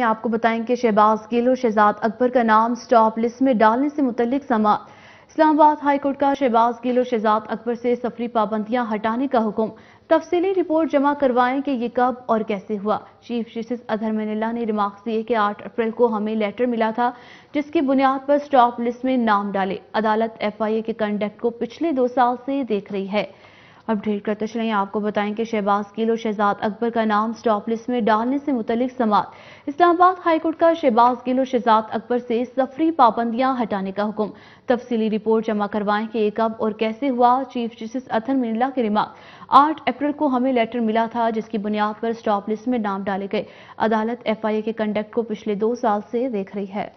में आपको बताएंगे शहबाज गिल और शहजाद अकबर का नाम स्टॉप लिस्ट में डालने से मुतलिक सवाल इस्लामाबाद हाईकोर्ट का शहबाज गिल और शहजाद अकबर से सफरी पाबंदियां हटाने का हुक्म तफसीली रिपोर्ट जमा करवाएं कि ये कब और कैसे हुआ चीफ जस्टिस अजहर मनिल्ला ने रिमार्क दिए कि 8 अप्रैल को हमें लेटर मिला था जिसकी बुनियाद पर स्टॉप लिस्ट में नाम डाले अदालत एफआईए के कंडक्ट को पिछले दो साल से देख रही है अपडेट करते चले आपको बताएं कि शहबाज गिल और शहजाद अकबर का नाम स्टॉप लिस्ट में डालने से मुतलिक समात इस्लामाबाद हाईकोर्ट का शहबाज गिल और शहजाद अकबर से सफरी पाबंदियां हटाने का हुक्म तफसीली रिपोर्ट जमा करवाएं कि ये कब और कैसे हुआ चीफ जस्टिस अथन मिर्ला के रिमार्क आठ अप्रैल को हमें लेटर मिला था जिसकी बुनियाद पर स्टॉप लिस्ट में नाम डाले गए अदालत एफ आई ए के कंडक्ट को पिछले दो साल से देख रही है